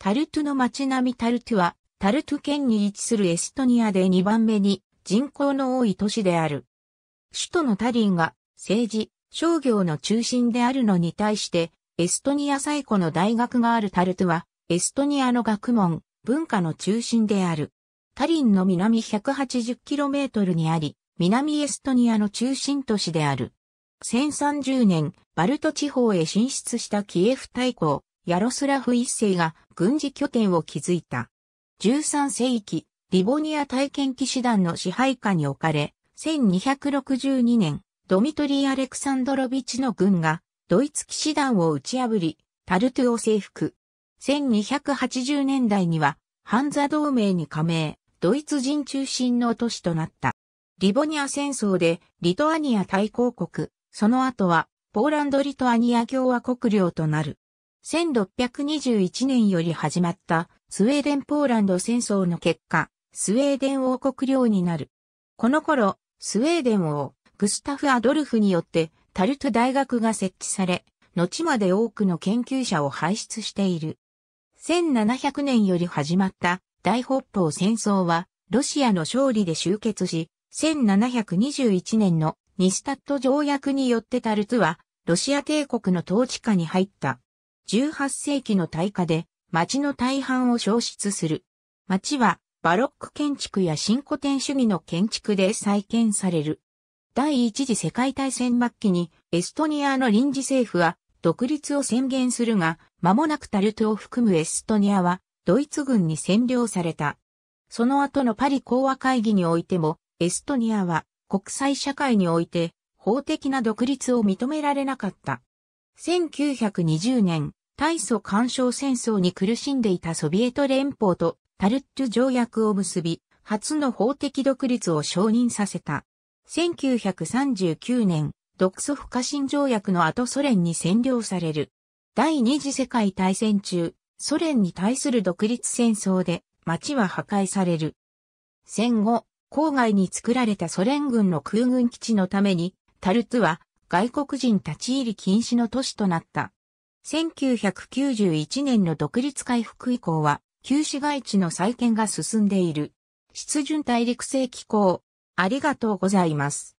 タルトゥの街並みタルトゥは、タルトゥ県に位置するエストニアで2番目に人口の多い都市である。首都のタリンが政治、商業の中心であるのに対して、エストニア最古の大学があるタルトゥは、エストニアの学問、文化の中心である。タリンの南 180km にあり、南エストニアの中心都市である。1030年、バルト地方へ進出したキエフ大公、ヤロスラフ一世が軍事拠点を築いた。13世紀、リボニア体験騎士団の支配下に置かれ、1262年、ドミトリー・アレクサンドロビチの軍が、ドイツ騎士団を打ち破り、タルトゥを征服。1280年代には、ハンザ同盟に加盟、ドイツ人中心の都市となった。リボニア戦争で、リトアニア大公国、その後は、ポーランド・リトアニア共和国領となる。1621年より始まったスウェーデン・ポーランド戦争の結果、スウェーデン王国領になる。この頃、スウェーデン王、グスタフ・アドルフによってタルト大学が設置され、後まで多くの研究者を輩出している。1700年より始まった大北方戦争は、ロシアの勝利で終結し、1721年のニスタット条約によってタルトは、ロシア帝国の統治下に入った。18世紀の大火で町の大半を消失する。町はバロック建築や新古典主義の建築で再建される。第一次世界大戦末期にエストニアの臨時政府は独立を宣言するが、間もなくタルトを含むエストニアはドイツ軍に占領された。その後のパリ講和会議においても、エストニアは国際社会において法的な独立を認められなかった。1920年、大祖干渉戦争に苦しんでいたソビエト連邦とタルット条約を結び、初の法的独立を承認させた。1939年、独ソ不可侵条約の後ソ連に占領される。第二次世界大戦中、ソ連に対する独立戦争で街は破壊される。戦後、郊外に作られたソ連軍の空軍基地のために、タルトは外国人立ち入り禁止の都市となった。1991年の独立回復以降は、旧市街地の再建が進んでいる。湿潤大陸性気候。ありがとうございます。